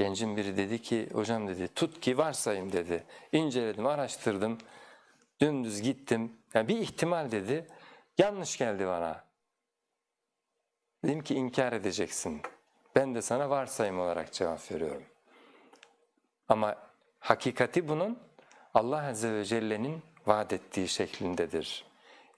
Gencin biri dedi ki hocam dedi tut ki varsayım dedi. İnceledim araştırdım dümdüz gittim. Yani bir ihtimal dedi yanlış geldi bana. Dedim ki inkar edeceksin. Ben de sana varsayım olarak cevap veriyorum. Ama hakikati bunun Allah Azze ve Celle'nin vaat ettiği şeklindedir.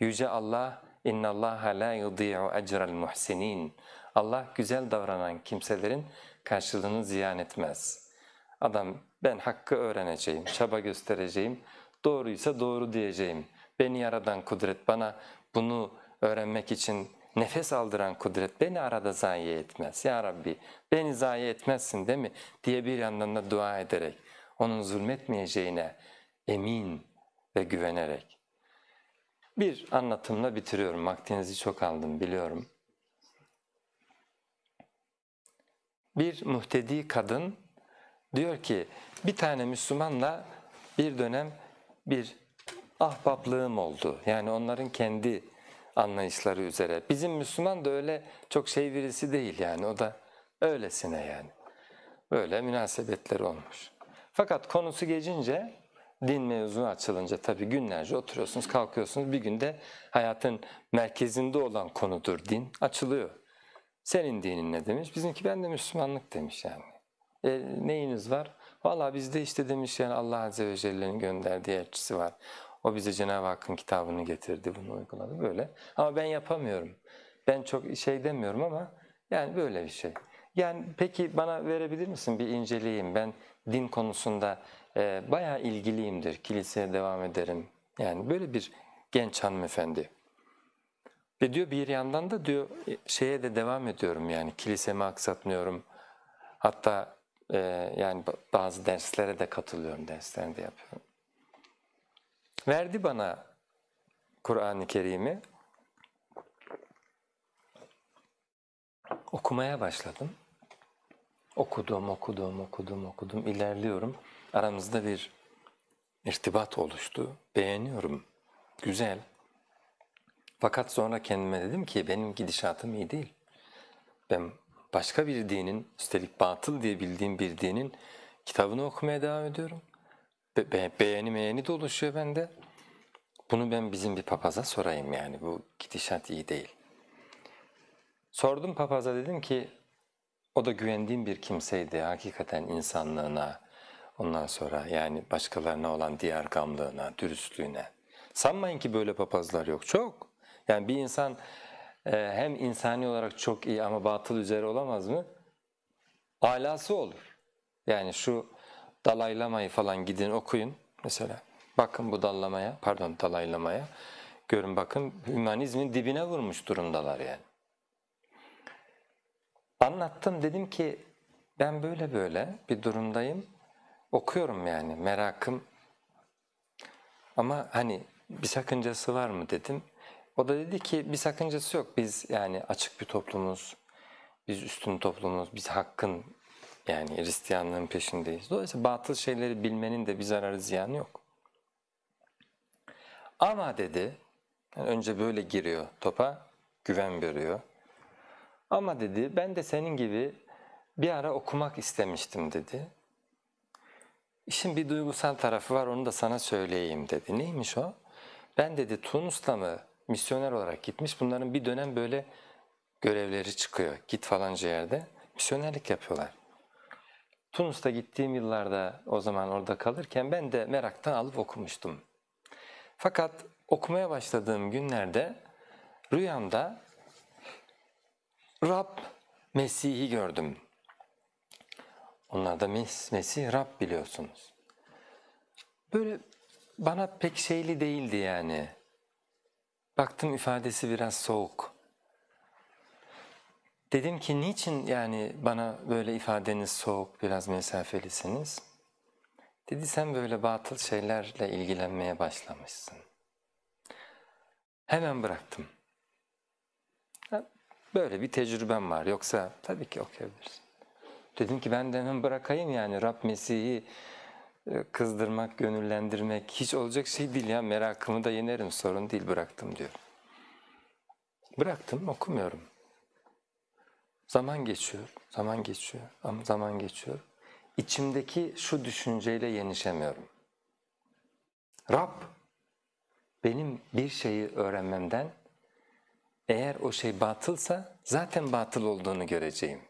Yüce Allah inna Allah la yudiyu ecra'l muhsinin. Allah güzel davranan kimselerin karşılığını ziyan etmez. Adam ben hakkı öğreneceğim, çaba göstereceğim, doğruysa doğru diyeceğim. Beni yaradan kudret bana bunu öğrenmek için nefes aldıran kudret beni arada zayi etmez. Ya Rabbi beni zayi etmezsin değil mi diye bir yandan da dua ederek onun zulmetmeyeceğine emin ve güvenerek. Bir anlatımla bitiriyorum vaktinizi çok aldım biliyorum. bir muhtedi kadın diyor ki bir tane Müslümanla bir dönem bir ahbaplığım oldu. Yani onların kendi anlayışları üzere. Bizim Müslüman da öyle çok şey birisi değil yani o da öylesine yani. Böyle münasebetleri olmuş. Fakat konusu geçince din mevzunu açılınca tabii günlerce oturuyorsunuz kalkıyorsunuz bir günde hayatın merkezinde olan konudur din açılıyor. Senin dinin ne demiş? Bizimki ben de Müslümanlık demiş yani. E, neyiniz var? Valla bizde işte demiş yani Allah Azze ve Celle'nin gönderdiği elçisi var. O bize Cenab-ı Hakk'ın kitabını getirdi, bunu uyguladı böyle. Ama ben yapamıyorum. Ben çok şey demiyorum ama yani böyle bir şey. Yani peki bana verebilir misin bir inceleyeyim? Ben din konusunda e, bayağı ilgiliyimdir. Kiliseye devam ederim. Yani böyle bir genç hanımefendi. Ve diyor bir yandan da diyor e, şeye de devam ediyorum yani kilisemi aksatmıyorum. Hatta e, yani bazı derslere de katılıyorum, derslerini de yapıyorum. Verdi bana Kur'an-ı Kerim'i. Okumaya başladım. Okudum, okudum, okudum, okudum, ilerliyorum. Aramızda bir irtibat oluştu. Beğeniyorum. Güzel. Fakat sonra kendime dedim ki benim gidişatım iyi değil. Ben başka bir dinin, üstelik batıl diye bildiğim bir dinin kitabını okumaya devam ediyorum. Be be beğeni meğeni de oluşuyor bende. Bunu ben bizim bir papaza sorayım yani bu gidişat iyi değil. Sordum papaza dedim ki o da güvendiğim bir kimseydi hakikaten insanlığına, ondan sonra yani başkalarına olan diğer gamlığına, dürüstlüğüne. Sanmayın ki böyle papazlar yok çok. Yani bir insan e, hem insani olarak çok iyi ama batıl üzere olamaz mı? Alası olur. Yani şu dalaylamayı falan gidin okuyun mesela. Bakın bu dallamaya, pardon dalaylamaya. Görün bakın hümanizmin dibine vurmuş durumdalar yani. Anlattım dedim ki ben böyle böyle bir durumdayım. Okuyorum yani merakım. Ama hani bir sakıncası var mı dedim. O da dedi ki bir sakıncası yok. Biz yani açık bir toplumuz. Biz üstün toplumuz. Biz hakkın yani Hristiyanlığın peşindeyiz. Dolayısıyla batıl şeyleri bilmenin de bir zararı ziyanı yok. Ama dedi, yani önce böyle giriyor topa, güven veriyor. Ama dedi ben de senin gibi bir ara okumak istemiştim dedi. İşin bir duygusal tarafı var onu da sana söyleyeyim dedi. Neymiş o? Ben dedi Tunus'ta mı misyoner olarak gitmiş. Bunların bir dönem böyle görevleri çıkıyor. Git falanca yerde misyonerlik yapıyorlar. Tunus'ta gittiğim yıllarda o zaman orada kalırken ben de meraktan alıp okumuştum. Fakat okumaya başladığım günlerde rüyamda Rab Mesih'i gördüm. Onlar da Mes Mesih Rab biliyorsunuz. Böyle bana pek şeyli değildi yani. Baktım ifadesi biraz soğuk. Dedim ki niçin yani bana böyle ifadeniz soğuk, biraz mesafelisiniz? Dedi sen böyle batıl şeylerle ilgilenmeye başlamışsın. Hemen bıraktım. Böyle bir tecrübem var yoksa tabii ki okuyabilirsin. Dedim ki ben de hemen bırakayım yani Rab Mesih'i ee, kızdırmak, gönüllendirmek hiç olacak şey değil ya merakımı da yenerim sorun değil bıraktım diyor. Bıraktım okumuyorum. Zaman geçiyor, zaman geçiyor ama zaman geçiyor. İçimdeki şu düşünceyle yenişemiyorum. Rab benim bir şeyi öğrenmemden eğer o şey batılsa zaten batıl olduğunu göreceğim.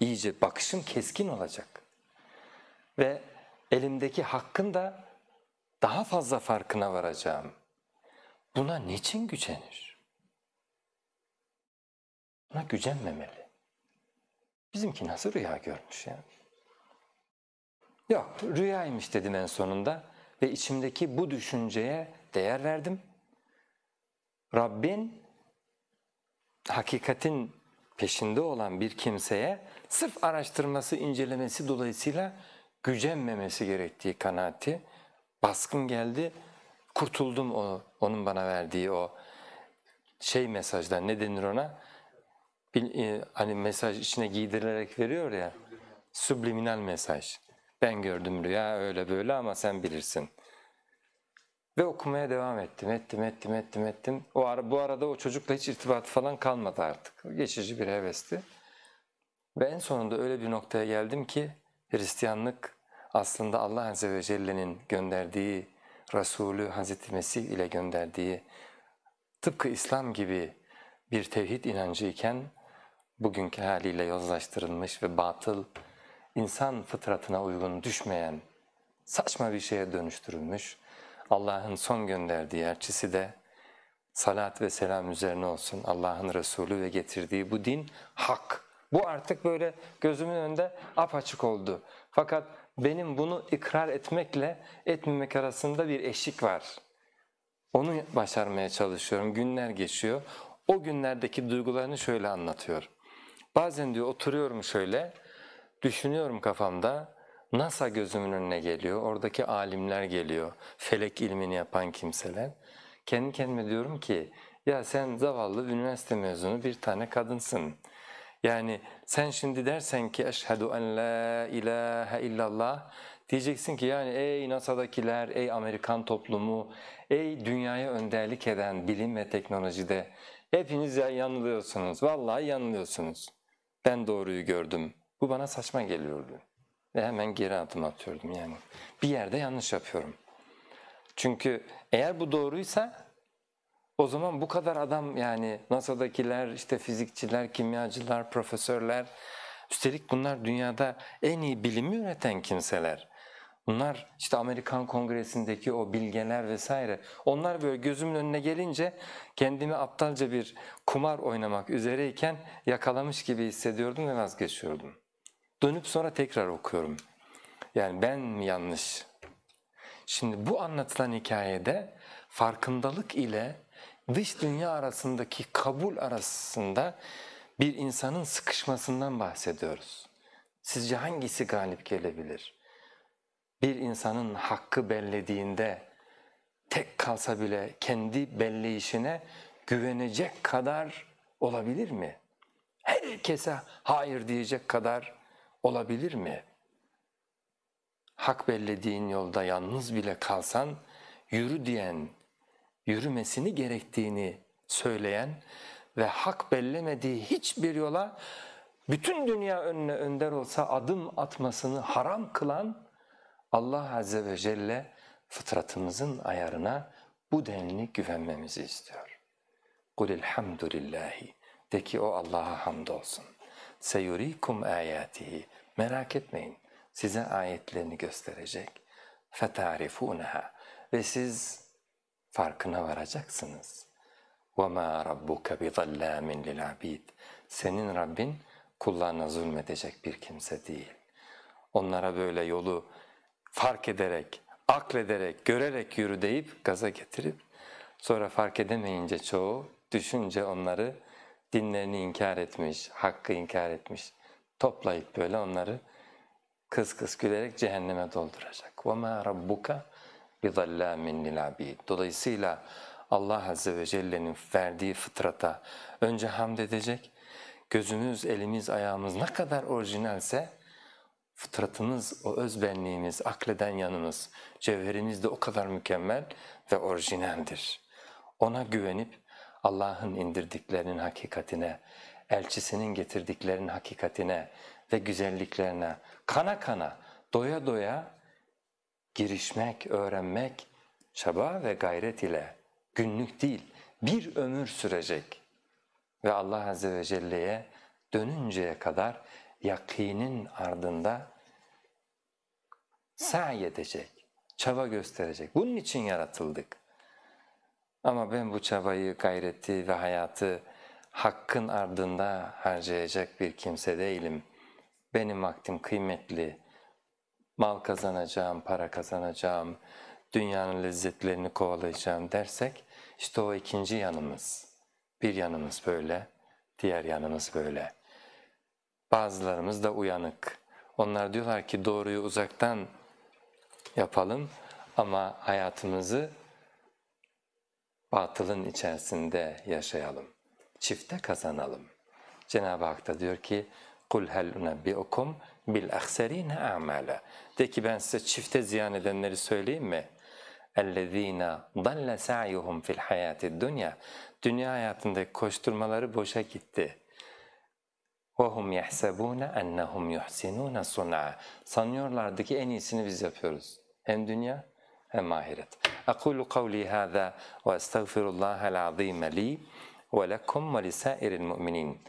İyice bakışım keskin olacak. Ve elimdeki hakkın da daha fazla farkına varacağım. Buna niçin gücenir? Buna gücenmemeli. Bizimki nasıl rüya görmüş ya? Yok rüyaymış dedim en sonunda ve içimdeki bu düşünceye değer verdim. Rabbin hakikatin peşinde olan bir kimseye sırf araştırması, incelemesi dolayısıyla gücenmemesi gerektiği kanaati, baskın geldi, kurtuldum o, onun bana verdiği o şey mesajdan, ne denir ona? Bil, e, hani mesaj içine giydirilerek veriyor ya, subliminal mesaj. Ben gördüm rüya öyle böyle ama sen bilirsin. Ve okumaya devam ettim, ettim, ettim, ettim, ettim. O ara, bu arada o çocukla hiç irtibat falan kalmadı artık. Geçici bir hevesti. Ve en sonunda öyle bir noktaya geldim ki Hristiyanlık aslında Allah Azze ve Celle'nin gönderdiği Resulü Hazreti Mesih ile gönderdiği tıpkı İslam gibi bir tevhid inancı iken bugünkü haliyle yozlaştırılmış ve batıl, insan fıtratına uygun düşmeyen, saçma bir şeye dönüştürülmüş. Allah'ın son gönderdiği elçisi de salat ve selam üzerine olsun Allah'ın Resulü ve getirdiği bu din hak. Bu artık böyle gözümün önünde apaçık oldu. Fakat benim bunu ikrar etmekle etmemek arasında bir eşik var. Onu başarmaya çalışıyorum. Günler geçiyor. O günlerdeki duygularını şöyle anlatıyor. Bazen diyor oturuyorum şöyle, düşünüyorum kafamda. NASA gözümün önüne geliyor, oradaki alimler geliyor, felek ilmini yapan kimseler. Kendi kendime diyorum ki, ya sen zavallı üniversite mezunu bir tane kadınsın. Yani sen şimdi dersen ki eşhedü en la ilahe illallah diyeceksin ki yani ey NASA'dakiler, ey Amerikan toplumu, ey dünyaya önderlik eden bilim ve teknolojide hepiniz ya yanılıyorsunuz. Vallahi yanılıyorsunuz. Ben doğruyu gördüm. Bu bana saçma geliyordu. Ve hemen geri adım atıyordum yani. Bir yerde yanlış yapıyorum. Çünkü eğer bu doğruysa o zaman bu kadar adam yani NASA'dakiler, işte fizikçiler, kimyacılar, profesörler üstelik bunlar dünyada en iyi bilimi üreten kimseler. Bunlar işte Amerikan Kongresi'ndeki o bilgeler vesaire. Onlar böyle gözümün önüne gelince kendimi aptalca bir kumar oynamak üzereyken yakalamış gibi hissediyordum ve vazgeçiyordum. Dönüp sonra tekrar okuyorum. Yani ben mi yanlış? Şimdi bu anlatılan hikayede farkındalık ile dış dünya arasındaki kabul arasında bir insanın sıkışmasından bahsediyoruz. Sizce hangisi galip gelebilir? Bir insanın hakkı bellediğinde tek kalsa bile kendi belleyişine güvenecek kadar olabilir mi? Herkese hayır diyecek kadar olabilir mi? Hak bellediğin yolda yalnız bile kalsan yürü diyen yürümesini gerektiğini söyleyen ve hak bellemediği hiçbir yola bütün dünya önüne önder olsa adım atmasını haram kılan Allah Azze ve Celle fıtratımızın ayarına bu denli güvenmemizi istiyor. قُلِ الْحَمْدُ لِلّٰهِ De ki o Allah'a hamdolsun. سَيُرِيكُمْ آيَاتِهِ Merak etmeyin size ayetlerini gösterecek. فَتَعْرِفُونَهَا Ve siz farkına varacaksınız. وَمَا رَبُّكَ بِظَلَّامٍ لِلْعَب۪يدِ Senin Rabbin kullarına zulmedecek bir kimse değil. Onlara böyle yolu fark ederek, aklederek, görerek yürü deyip gaza getirip sonra fark edemeyince çoğu düşünce onları dinlerini inkar etmiş, hakkı inkar etmiş toplayıp böyle onları kıs kıs gülerek cehenneme dolduracak. وَمَا رَبُّكَ بِظَلَّامٍ لِلْعَب۪يدٍ Dolayısıyla Allah Azze ve Celle'nin verdiği fıtrata önce hamd edecek, gözümüz, elimiz, ayağımız ne kadar orijinalse fıtratımız, o özbenliğimiz, akleden yanımız, cevherimiz de o kadar mükemmel ve orijinaldir. Ona güvenip Allah'ın indirdiklerinin hakikatine, elçisinin getirdiklerinin hakikatine ve güzelliklerine kana kana, doya doya girişmek, öğrenmek çaba ve gayret ile günlük değil bir ömür sürecek ve Allah Azze ve Celle'ye dönünceye kadar yakinin ardında sahi edecek, çaba gösterecek. Bunun için yaratıldık. Ama ben bu çabayı, gayreti ve hayatı hakkın ardında harcayacak bir kimse değilim. Benim vaktim kıymetli, mal kazanacağım, para kazanacağım, dünyanın lezzetlerini kovalayacağım dersek işte o ikinci yanımız. Bir yanımız böyle, diğer yanımız böyle. Bazılarımız da uyanık. Onlar diyorlar ki doğruyu uzaktan yapalım ama hayatımızı batılın içerisinde yaşayalım. Çifte kazanalım. Cenab-ı Hak da diyor ki Kul hel unebbiukum bil ahserine a'mala. De ki ben size çifte ziyan edenleri söyleyeyim mi? اَلَّذ۪ينَ ضَلَّ سَعْيُهُمْ fil الْحَيَاتِ dünya Dünya hayatındaki koşturmaları boşa gitti. وَهُمْ يَحْسَبُونَ اَنَّهُمْ يُحْسِنُونَ صُنْعَ Sanıyorlardı ki en iyisini biz yapıyoruz. Hem dünya hem ahiret. أَقُولُ قَوْلِي هَذَا وَاَسْتَغْفِرُ اللّٰهَ الْعَظ۪يمَ لِي وَلَكُمْ وَلِسَائِرِ الْمُؤْمِنِينَ